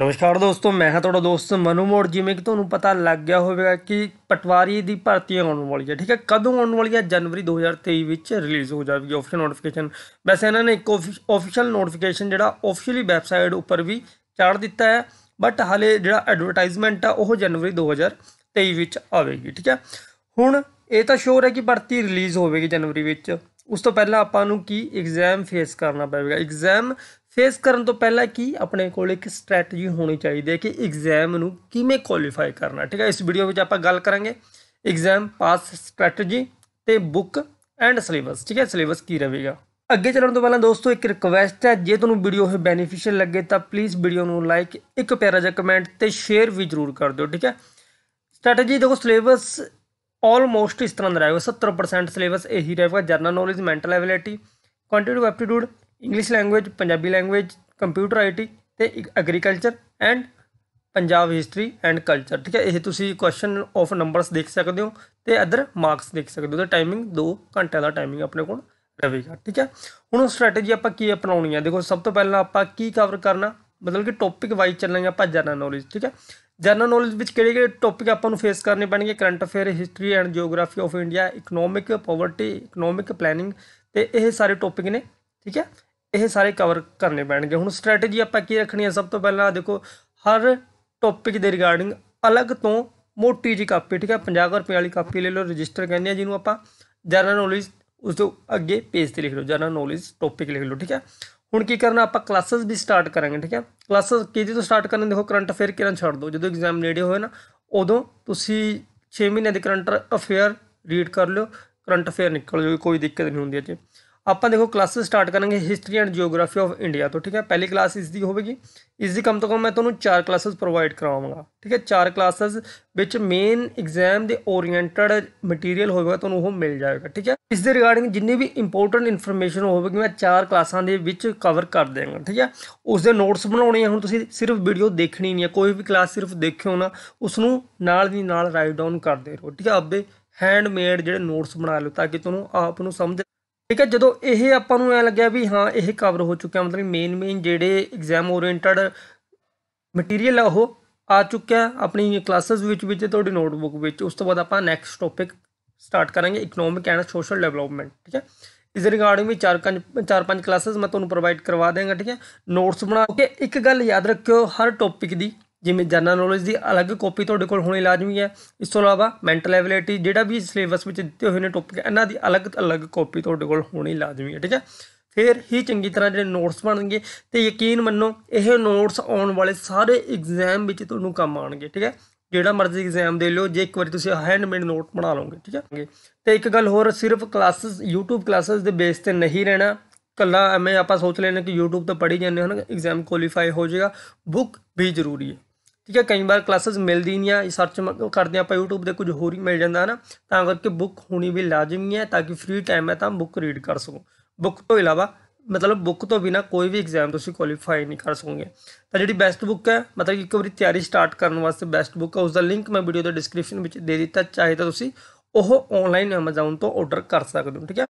ਨਮਸਕਾਰ ਦੋਸਤੋ ਮੈਂ ਹਾਂ ਤੁਹਾਡਾ ਦੋਸਤ ਮਨੂ ਮੋੜ ਜਿਵੇਂ ਕਿ ਤੁਹਾਨੂੰ ਪਤਾ ਲੱਗ ਗਿਆ ਹੋਵੇਗਾ ਕਿ ਪਟਵਾਰੀ ਦੀ ਭਰਤੀ ਆਉਣ ਵਾਲੀ ਹੈ ਠੀਕ ਹੈ ਕਦੋਂ ਆਉਣ ਵਾਲੀ ਹੈ ਜਨਵਰੀ 2023 ਵਿੱਚ ਰਿਲੀਜ਼ ਹੋ ਜਾਵੇਗੀ ਆਫੀਸ਼ੀਅਲ ਨੋਟੀਫਿਕੇਸ਼ਨ ਵੈਸੇ ਇਹਨਾਂ ਨੇ ਇੱਕ ਆਫੀਸ਼ੀਅਲ ਨੋਟੀਫਿਕੇਸ਼ਨ ਜਿਹੜਾ ਆਫੀਸ਼ੀਅਲੀ ਵੈਬਸਾਈਟ ਉੱਪਰ ਵੀ ਚਾੜ ਦਿੱਤਾ ਹੈ ਬਟ ਹਾਲੇ ਜਿਹੜਾ ਐਡਵਰਟਾਈਜ਼ਮੈਂਟ ਆ ਉਹ ਜਨਵਰੀ 2023 ਵਿੱਚ ਆਵੇਗੀ ਠੀਕ ਹੈ ਹੁਣ ਇਹ ਤਾਂ ਸ਼ੋਰ ਹੈ ਕਿ ਭਰਤੀ ਰਿਲੀਜ਼ ਹੋਵੇਗੀ ਜਨਵਰੀ ਵਿੱਚ ਉਸ ਤੋਂ ਪਹਿਲਾਂ ਆਪਾਂ ਨੂੰ ਕੀ ਐਗਜ਼ਾਮ ਫੇਸ ਕਰਨਾ ਪਵੇਗਾ ਐਗਜ਼ਾਮ ਫੇਸ ਕਰਨ ਤੋਂ ਪਹਿਲਾਂ ਕੀ ਆਪਣੇ ਕੋਲ ਇੱਕ ਸਟ੍ਰੈਟਜੀ ਹੋਣੀ ਚਾਹੀਦੀ ਹੈ ਕਿ ਐਗਜ਼ਾਮ ਨੂੰ ਕਿਵੇਂ ਕੁਆਲੀਫਾਈ ਕਰਨਾ ਠੀਕ ਹੈ ਇਸ ਵੀਡੀਓ ਵਿੱਚ ਆਪਾਂ ਗੱਲ ਕਰਾਂਗੇ ਐਗਜ਼ਾਮ ਪਾਸ ਸਟ੍ਰੈਟਜੀ ਤੇ ਬੁੱਕ ਐਂਡ ਸਿਲੇਬਸ ਠੀਕ ਹੈ ਸਿਲੇਬਸ ਕੀ ਰਹੇਗਾ ਅੱਗੇ ਚੱਲਣ ਤੋਂ ਪਹਿਲਾਂ ਦੋਸਤੋ ਇੱਕ ਰਿਕਵੈਸਟ ਹੈ ਜੇ ਤੁਹਾਨੂੰ ਵੀਡੀਓ ਇਹ ਬੈਨੀਫੀਸ਼ੀਅਲ ਲੱਗੇ ਤਾਂ ਪਲੀਜ਼ ਵੀਡੀਓ ਨੂੰ ਲਾਈਕ ਇੱਕ ਪਿਆਰਾ ਜਿਹਾ ਕਮੈਂਟ ਤੇ ਸ਼ੇਅਰ ਵੀ ਜ਼ਰੂਰ ਕਰ ਦਿਓ ਠੀਕ ਹੈ ਸਟ੍ਰੈਟਜੀ ਦੇਖੋ ਸਿਲੇਬਸ ਆਲਮੋਸਟ ਇਸ ਤਰ੍ਹਾਂ ਦਾ ਰਹੇਗਾ 70% ਸਿਲੇਬਸ ਇਹੀ ਰਹੇਗਾ general knowledge mental ability quantitative aptitude English language Punjabi language computer IT ਤੇ agriculture and Punjab history and culture ਠੀਕ ਹੈ ਇਹ ਤੁਸੀਂ ਕੁਐਸਚਨ ਆਫ ਨੰਬਰਸ ਦੇਖ ਸਕਦੇ ਹੋ ਤੇ ਅਦਰ ਮਾਰਕਸ ਦੇਖ ਸਕਦੇ ਹੋ ਤੇ ਟਾਈਮਿੰਗ 2 ਘੰਟੇ ਦਾ ਟਾਈਮਿੰਗ ਆਪਣੇ ਕੋਲ ਰਹੇਗਾ ਠੀਕ ਹੈ ਹੁਣ ਸਟ੍ਰੈਟੇਜੀ ਆਪਾਂ ਕੀ ਅਪਣਾਉਣੀ ਹੈ ਦੇਖੋ ਸਭ ਤੋਂ ਪਹਿਲਾਂ ਆਪਾਂ ਕੀ ਕਵਰ ਕਰਨਾ ਮਤਲਬ ਕਿ ਟੌਪਿਕ ਵਾਈਜ਼ ਚੱਲਾਂਗੇ ਆਪਾਂ ਜਨਰਲ ਨੌਲੇਜ ਠੀਕ ਹੈ ਜਨਰਲ ਨੌਲੇਜ ਵਿੱਚ ਕਿਹੜੇ ਕਿਹੜੇ ਟੌਪਿਕ ਆਪਾਂ ਨੂੰ ਫੇਸ ਕਰਨੇ ਪੈਣਗੇ current affair history and geography of India economic poverty economic planning ਤੇ ਇਹ ਸਾਰੇ ਟੌਪਿਕ ਨੇ ਠੀਕ ਹੈ ਇਹ ਸਾਰੇ ਕਵਰ ਕਰਨੇ ਪੈਣਗੇ ਹੁਣ ਸਟ੍ਰੈਟੇਜੀ ਆਪਾਂ ਕੀ ਰੱਖਣੀ ਹੈ ਸਭ ਤੋਂ ਪਹਿਲਾਂ ਦੇਖੋ ਹਰ ਟੌਪਿਕ ਦੇ ਰਿਗਾਰਡਿੰਗ ਅਲੱਗ ਤੋਂ ਮੋਟੀ ਜੀ ਕਾਪੀ ਠੀਕ ਹੈ 50 ਰੁਪਏ ਵਾਲੀ ਕਾਪੀ ਲੈ ਲਓ ਰਜਿਸਟਰ ਕਹਿੰਦੇ ਆ ਜਿਹਨੂੰ ਆਪਾਂ ਜਨਰਲ ਨੌਲੇਜ ਉਸ ਤੋਂ ਅੱਗੇ ਪੇਜ ਤੇ ਲਿਖ ਲਓ ਜਨਰਲ ਨੌਲੇਜ ਟੌਪਿਕ ਲਿਖ ਲਓ ਠੀਕ ਹੈ ਹੁਣ ਕੀ ਕਰਨਾ ਆਪਾਂ ਕਲਾਸਸ ਵੀ ਸਟਾਰਟ ਕਰਾਂਗੇ ਠੀਕ ਹੈ ਕਲਾਸਸ ਕਿਹਦੇ ਤੋਂ ਸਟਾਰਟ ਕਰਨ ਦੇਖੋ ਕਰੰਟ ਅਫੇਅਰ ਕਿਰਨ ਛੱਡ ਦਿਓ ਜਦੋਂ ਐਗਜ਼ਾਮ ਨੇੜੇ ਹੋਏ ਨਾ ਉਦੋਂ ਤੁਸੀਂ 6 ਮਹੀਨੇ ਦੇ ਕਰੰਟ ਅਫੇਅਰ ਰੀਡ ਕਰ ਲਿਓ ਕਰੰਟ ਅਫੇਅਰ ਨਿਕਲ ਜੂਗੀ ਕੋਈ ਦਿੱਕਤ ਨਹੀਂ ਹੁੰਦੀ ਅਜੇ ਆਪਾਂ ਦੇਖੋ ਕਲਾਸਿਸ ਸਟਾਰਟ ਕਰਾਂਗੇ history and geography of India ਤੋਂ ਠੀਕ ਹੈ ਪਹਿਲੀ ਕਲਾਸ ਇਸ ਦੀ ਹੋਵੇਗੀ ਇਸ ਦੀ ਕਮ ਤੋਂ ਕਮ ਮੈਂ ਤੁਹਾਨੂੰ ਚਾਰ ਕਲਾਸਸ ਪ੍ਰੋਵਾਈਡ ਕਰਾਵਾਂਗਾ ਠੀਕ ਹੈ ਚਾਰ ਕਲਾਸਸ ਵਿੱਚ ਮੇਨ ਐਗਜ਼ਾਮ ਦੇ ਓਰੀਐਂਟਡ ਮਟੀਰੀਅਲ ਹੋਵੇਗਾ ਤੁਹਾਨੂੰ ਉਹ ਮਿਲ ਜਾਏਗਾ ਠੀਕ ਹੈ ਇਸ ਦੇ ਰਿਗਾਰਡਿੰਗ ਜਿੰਨੀ ਵੀ ਇੰਪੋਰਟੈਂਟ ਇਨਫੋਰਮੇਸ਼ਨ ਹੋਵੇਗੀ ਮੈਂ ਚਾਰ ਕਲਾਸਾਂ ਦੇ ਵਿੱਚ ਕਵਰ ਕਰ ਦੇਵਾਂਗਾ ਠੀਕ ਹੈ ਉਸ ਦੇ ਨੋਟਸ ਬਣਾਉਣੇ ਆ ਹੁਣ ਤੁਸੀਂ ਸਿਰਫ ਵੀਡੀਓ ਦੇਖਣੀ ਨਹੀਂ ਹੈ ਕੋਈ ਵੀ ਕਲਾਸ ਸਿਰਫ ਦੇਖਿਓ ਨਾ ਉਸ ਨੂੰ ਨਾਲ ਦੀ ਨਾਲ ਰਾਈਟ ਡਾਊਨ ਕਰਦੇ ਰਹੋ ਠੀਕ ਹੈ ਆਪੇ ਹੈਂਡਮੇਡ ਜਿਹੜੇ ਨੋਟਸ ਬਣਾ ਲਓ ਤਾਂ ਕਿ ਤੁਹਾਨੂੰ ਆਪ ਨੂੰ ਸਮਝ ਠੀਕ ਹੈ ਜਦੋਂ ਇਹ ਆਪਾਂ ਨੂੰ ਐ ਲੱਗਿਆ ਵੀ ਹਾਂ ਇਹ ਕਵਰ ਹੋ ਚੁੱਕਿਆ ਮਤਲਬ ਮੇਨ ਮੇਨ ਜਿਹੜੇ ਐਗਜ਼ਾਮ ਓਰੀਐਂਟਡ ਮਟੀਰੀਅਲ ਆ ਉਹ ਆ ਚੁੱਕਿਆ ਆਪਣੀ ਕਲਾਸਸ ਵਿੱਚ ਵਿੱਚ ਤੁਹਾਡੀ ਨੋਟਬੁੱਕ ਵਿੱਚ ਉਸ ਤੋਂ ਬਾਅਦ ਆਪਾਂ ਨੈਕਸਟ ਟੌਪਿਕ ਸਟਾਰਟ ਕਰਾਂਗੇ ਇਕਨੋਮਿਕ ਐਂਡ ਸੋਸ਼ਲ ਡਿਵੈਲਪਮੈਂਟ ਠੀਕ ਹੈ ਇਸ ਰਿਗਾਰਡਿੰਗ ਵੀ ਚਾਰ ਪੰਜ ਚਾਰ ਪੰਜ ਕਲਾਸਸ ਮੈਂ ਤੁਹਾਨੂੰ ਪ੍ਰੋਵਾਈਡ ਕਰਵਾ ਦੇਵਾਂਗਾ ਠੀਕ ਹੈ ਨੋਟਸ ਬਣਾ ਕੇ ਇੱਕ ਗੱਲ ਯਾਦ ਰੱਖਿਓ ਹਰ ਟੌਪਿਕ ਦੀ ਜਿਵੇਂ ਜਨਰਲ ਨੌਲੇਜ ਦੀ ਅਲੱਗ ਕਾਪੀ ਤੁਹਾਡੇ ਕੋਲ ਹੋਣੀ ਲਾਜ਼ਮੀ ਹੈ ਇਸ ਤੋਂ ਇਲਾਵਾ ਮੈਂਟਲ ਐਬਿਲਿਟੀ ਜਿਹੜਾ ਵੀ ਸਿਲੇਬਸ ਵਿੱਚ ਦਿੱਤੇ ਹੋਏ ਨੇ ਟੌਪਿਕ ਇਹਨਾਂ ਦੀ ਅਲੱਗ-ਅਲੱਗ ਕਾਪੀ ਤੁਹਾਡੇ ਕੋਲ ਹੋਣੀ ਲਾਜ਼ਮੀ ਹੈ ਠੀਕ ਹੈ ਫਿਰ ਹੀ ਚੰਗੀ ਤਰ੍ਹਾਂ ਜਿਹੜੇ ਨੋਟਸ ਬਣਨਗੇ ਤੇ ਯਕੀਨ ਮੰਨੋ ਇਹ ਨੋਟਸ ਆਉਣ ਵਾਲੇ ਸਾਰੇ ਐਗਜ਼ਾਮ ਵਿੱਚ ਤੁਹਾਨੂੰ ਕੰਮ ਆਣਗੇ ਠੀਕ ਹੈ ਜਿਹੜਾ ਮਰਜ਼ੀ ਐਗਜ਼ਾਮ ਦੇ ਲਿਓ ਜੇ ਇੱਕ ਵਾਰੀ ਤੁਸੀਂ ਹੈਂਡਮੇਡ ਨੋਟ ਬਣਾ ਲਓਗੇ ਠੀਕ ਹੈ ਤੇ ਇੱਕ ਗੱਲ ਹੋਰ ਸਿਰਫ ਕਲਾਸਸ YouTube ਕਲਾਸਸ ਦੇ ਬੇਸ ਤੇ ਨਹੀਂ ਰਹਿਣਾ ਕੱਲਾ ਐਵੇਂ ਆਪਾਂ ਸੋਚ ਲੈਣਾ ਕਿ YouTube ਤੋਂ ਪੜ੍ਹੀ ਜਾਂਦੇ ਹਨ ਐਗਜ਼ਾਮ ਕੁਆਲੀਫਾਈ ਹੋ ਜਾਏਗਾ ਬੁੱਕ ਵੀ ਜ਼ਰੂਰੀ ਹੈ ਠੀਕ ਹੈ ਕਈ ਵਾਰ ਕਲਾਸਸ ਮਿਲਦੀ ਨਹੀਂ ਆ ਸਰਚ ਕਰਦੇ ਆਪਾਂ YouTube ਤੇ ਕੁਝ ਹੋਰ ਹੀ ਮਿਲ ਜਾਂਦਾ ਹਨਾ ਨਾ ਤਾਂ ਕਰਕੇ ਬੁੱਕ ਹੋਣੀ ਵੀ ਲਾਜ਼ਮੀ ਹੈ ਤਾਂ ਕਿ ਫ੍ਰੀ ਟਾਈਮ ਹੈ ਤਾਂ ਬੁੱਕ ਰੀਡ ਕਰ ਸਕੋ ਬੁੱਕ ਤੋਂ ਇਲਾਵਾ ਮਤਲਬ ਬੁੱਕ ਤੋਂ ਬਿਨਾ ਕੋਈ ਵੀ ਐਗਜ਼ਾਮ ਤੁਸੀਂ ਕੁਆਲੀਫਾਈ ਨਹੀਂ ਕਰ ਸਕੋਗੇ ਤਾਂ ਜਿਹੜੀ ਬੈਸਟ ਬੁੱਕ ਹੈ ਮਤਲਬ ਇੱਕ ਵਾਰੀ ਤਿਆਰੀ ਸਟਾਰਟ ਕਰਨ ਵਾਸਤੇ ਬੈਸਟ ਬੁੱਕ ਹੈ ਉਸ ਦਾ ਲਿੰਕ ਮੈਂ ਵੀਡੀਓ ਦੇ ਡਿਸਕ੍ਰਿਪਸ਼ਨ ਵਿੱਚ ਦੇ ਦਿੱਤਾ ਚਾਹੇ ਤਾਂ ਤੁਸੀਂ ਉਹ ਆਨਲਾਈਨ Amazon ਤੋਂ ਆਰਡਰ ਕਰ ਸਕਦੇ ਹੋ ਠੀਕ ਹੈ